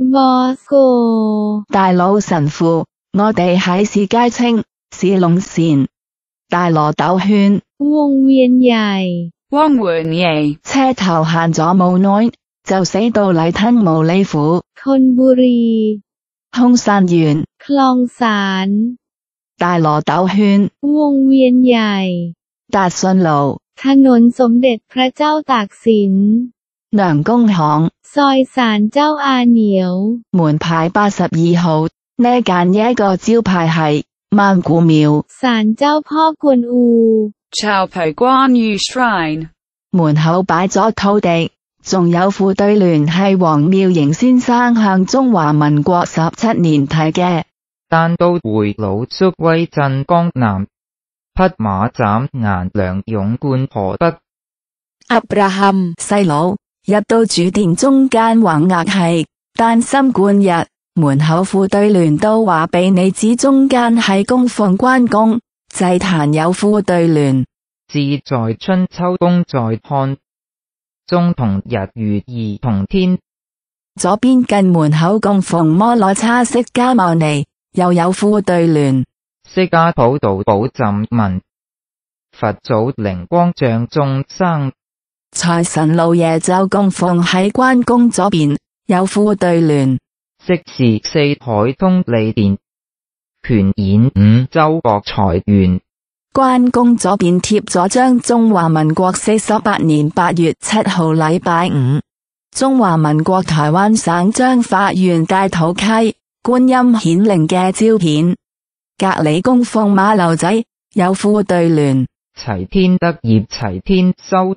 我個大佬神父，我哋喺市街稱市龍善大羅斗圈汪元義，汪元義車頭限咗冇耐，就死到禮吞无理苦。坤布里空山山，大羅斗圈，達信路，娘公巷。在神州阿鸟门牌八十二号呢间一个招牌系万古庙神州坡官屋巢牌关御 Shrine 门口摆咗土地，仲有副对联系黄妙莹先生向中华民国十七年题嘅。单刀回老卒威镇江南，匹马斩颜良勇冠河北。Abraham，细佬。入到主殿中间横额系丹心贯日，门口副对联都话俾你指中间系供奉关公，祭坛有副对联，志在春秋，公在汉中。同日月同天，左边近门口供奉摩罗叉释迦牟尼，又有副对联，释迦普度普浸文，佛祖灵光像众生。财神老爷就供奉喺关公左边，有副对联，即是四海通利电，权演五洲国财源。关公左边贴咗张中华民国四十八年八月七号礼拜五，中华民国台湾省彰化县大土溪观音显灵嘅照片。隔里供奉马骝仔，有副对联，齐天德业，齐天收。